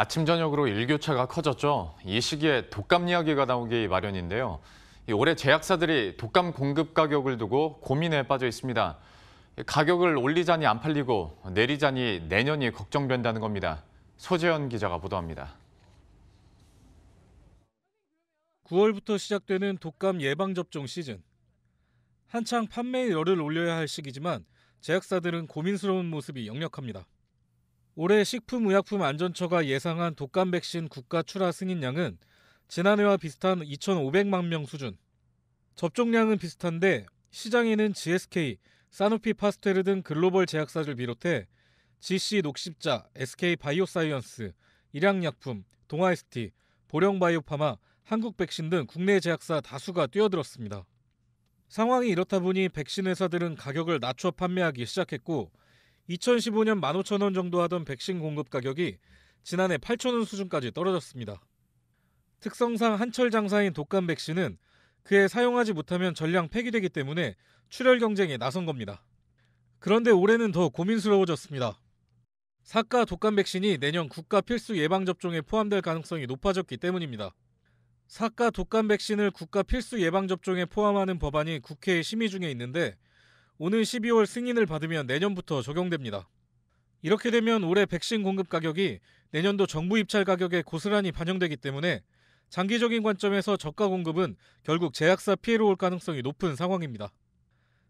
아침 저녁으로 일교차가 커졌죠. 이 시기에 독감 이야기가 나오기 마련인데요. 올해 제약사들이 독감 공급 가격을 두고 고민에 빠져 있습니다. 가격을 올리자니 안 팔리고 내리자니 내년이 걱정된다는 겁니다. 소재현 기자가 보도합니다. 9월부터 시작되는 독감 예방접종 시즌. 한창 판매율을 올려야 할 시기지만 제약사들은 고민스러운 모습이 역력합니다. 올해 식품의약품안전처가 예상한 독감 백신 국가 출하 승인량은 지난해와 비슷한 2,500만 명 수준. 접종량은 비슷한데 시장에는 GSK, 사누피 파스텔르등 글로벌 제약사를 비롯해 GC 녹십자, SK 바이오사이언스, 일양약품, 동아ST, 보령바이오파마, 한국백신 등 국내 제약사 다수가 뛰어들었습니다. 상황이 이렇다 보니 백신 회사들은 가격을 낮춰 판매하기 시작했고 2015년 15,000원 정도 하던 백신 공급 가격이 지난해 8,000원 수준까지 떨어졌습니다. 특성상 한철 장사인 독감 백신은 그에 사용하지 못하면 전량 폐기되기 때문에 출혈 경쟁에 나선 겁니다. 그런데 올해는 더 고민스러워졌습니다. 사가 독감 백신이 내년 국가 필수 예방 접종에 포함될 가능성이 높아졌기 때문입니다. 사가 독감 백신을 국가 필수 예방 접종에 포함하는 법안이 국회에 심의 중에 있는데 오는 12월 승인을 받으면 내년부터 적용됩니다. 이렇게 되면 올해 백신 공급 가격이 내년도 정부 입찰 가격에 고스란히 반영되기 때문에 장기적인 관점에서 저가 공급은 결국 제약사 피해로 올 가능성이 높은 상황입니다.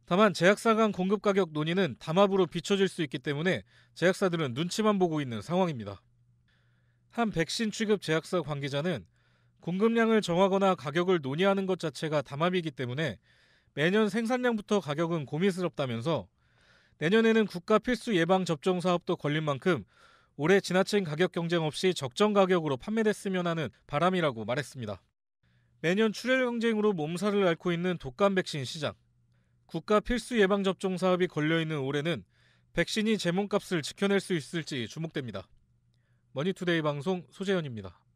다만 제약사 간 공급 가격 논의는 담합으로 비춰질 수 있기 때문에 제약사들은 눈치만 보고 있는 상황입니다. 한 백신 취급 제약사 관계자는 공급량을 정하거나 가격을 논의하는 것 자체가 담합이기 때문에 매년 생산량부터 가격은 고민스럽다면서 내년에는 국가 필수 예방 접종 사업도 걸린 만큼 올해 지나친 가격 경쟁 없이 적정 가격으로 판매됐으면 하는 바람이라고 말했습니다. 매년 출혈 경쟁으로 몸살을 앓고 있는 독감 백신 시장. 국가 필수 예방 접종 사업이 걸려 있는 올해는 백신이 제몸값을 지켜낼 수 있을지 주목됩니다. 머니투데이 방송 소재현입니다.